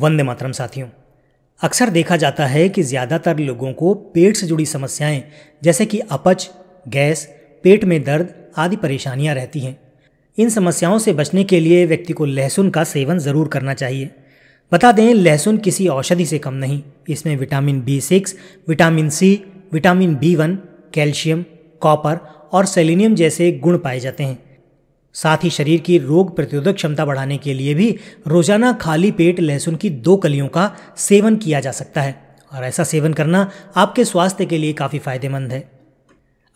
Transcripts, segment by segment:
वंदे मातरम साथियों अक्सर देखा जाता है कि ज़्यादातर लोगों को पेट से जुड़ी समस्याएं जैसे कि अपच गैस पेट में दर्द आदि परेशानियां रहती हैं इन समस्याओं से बचने के लिए व्यक्ति को लहसुन का सेवन ज़रूर करना चाहिए बता दें लहसुन किसी औषधि से कम नहीं इसमें vitamin B six vitamin C vitamin B one calcium copper और सेलिनियम जैसे गुण पाए जाते हैं साथ ही शरीर की रोग प्रतिरोधक क्षमता बढ़ाने के लिए भी रोजाना खाली पेट लहसुन की दो कलियों का सेवन किया जा सकता है और ऐसा सेवन करना आपके स्वास्थ्य के लिए काफ़ी फायदेमंद है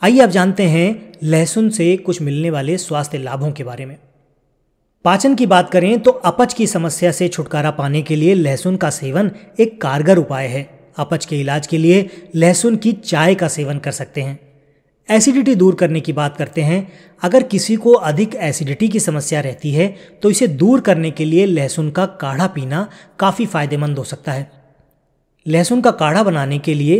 आइए आप जानते हैं लहसुन से कुछ मिलने वाले स्वास्थ्य लाभों के बारे में पाचन की बात करें तो अपच की समस्या से छुटकारा पाने के लिए लहसुन का सेवन एक कारगर उपाय है अपच के इलाज के लिए लहसुन की चाय का सेवन कर सकते हैं एसिडिटी दूर करने की बात करते हैं अगर किसी को अधिक एसिडिटी की समस्या रहती है तो इसे दूर करने के लिए लहसुन का काढ़ा पीना काफ़ी फायदेमंद हो सकता है लहसुन का काढ़ा बनाने के लिए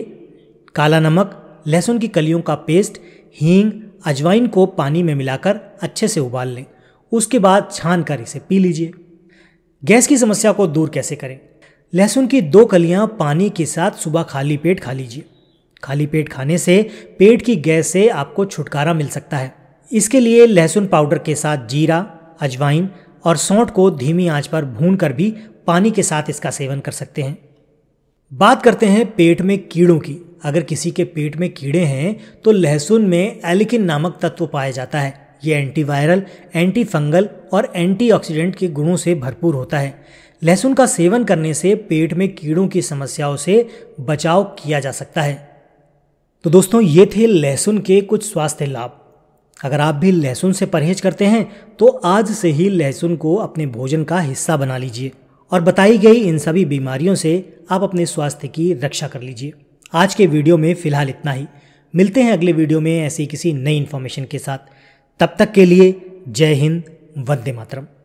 काला नमक लहसुन की कलियों का पेस्ट हींग अजवाइन को पानी में मिलाकर अच्छे से उबाल लें उसके बाद छान कर इसे पी लीजिए गैस की समस्या को दूर कैसे करें लहसुन की दो कलियां पानी के साथ सुबह खाली पेट खा लीजिए खाली पेट खाने से पेट की गैस से आपको छुटकारा मिल सकता है इसके लिए लहसुन पाउडर के साथ जीरा अजवाइन और सौंठ को धीमी आंच पर भून कर भी पानी के साथ इसका सेवन कर सकते हैं बात करते हैं पेट में कीड़ों की अगर किसी के पेट में कीड़े हैं तो लहसुन में एलिकिन नामक तत्व पाया जाता है ये एंटीवायरल एंटी फंगल और एंटीऑक्सीडेंट के गुणों से भरपूर होता है लहसुन का सेवन करने से पेट में कीड़ों की समस्याओं से बचाव किया जा सकता है तो दोस्तों ये थे लहसुन के कुछ स्वास्थ्य लाभ अगर आप भी लहसुन से परहेज करते हैं तो आज से ही लहसुन को अपने भोजन का हिस्सा बना लीजिए और बताई गई इन सभी बीमारियों से आप अपने स्वास्थ्य की रक्षा कर लीजिए आज के वीडियो में फ़िलहाल इतना ही मिलते हैं अगले वीडियो में ऐसी किसी नई इन्फॉर्मेशन के साथ तब तक के लिए जय हिंद वंदे मातरम